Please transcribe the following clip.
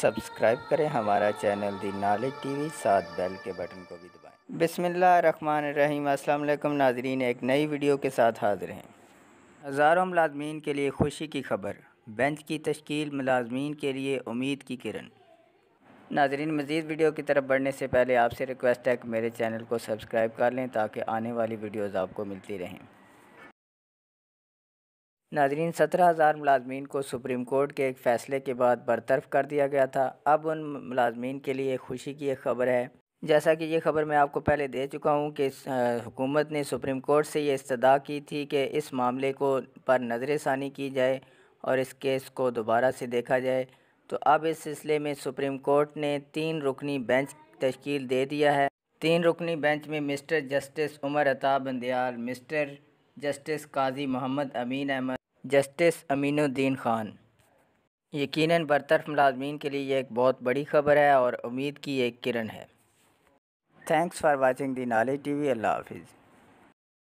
subscribe करें हमारा channel the knowledge TV साथ बेल के बटन को भी दबाएं बिसमीम अल्लाम नाजरीन एक नई वीडियो के साथ हाजिर हैं हज़ारों मुलाजमीन के लिए खुशी की खबर बेंच की तश्कील मुलाजमीन के लिए उम्मीद की किरण नाजरीन मज़ीद वीडियो की तरफ बढ़ने से पहले आपसे रिक्वेस्ट है कि मेरे चैनल को सब्सक्राइब कर लें ताकि आने वाली वीडियोज़ आपको मिलती रहें नाजरीन सत्रह हज़ार मुलाजमीन को सुप्रीम कोर्ट के एक फ़ैसले के बाद बरतरफ़ कर दिया गया था अब उन मुलाजमीन के लिए खुशी की एक खबर है जैसा कि ये खबर मैं आपको पहले दे चुका हूँ कि हुकूमत ने सुप्रीम कोर्ट से ये इस्तदा की थी कि इस मामले को पर नजर षानी की जाए और इस केस को दोबारा से देखा जाए तो अब इस सिलसिले में सुप्रीम कोर्ट ने तीन रुकनी बेंच तश्कील दे दिया है तीन रुकनी बेंच में mister justice Umar Ata Bandial mister justice Qazi Mohammad Amin Ahmed justice Aminuddin Khan यकीनन बरतरफ मुलाजमीन के लिए एक बहुत बड़ी खबर है और उम्मीद की एक किरण है थैंक्स फॉर वाचिंग दी नाले टीवी अल्लाह हाफिज़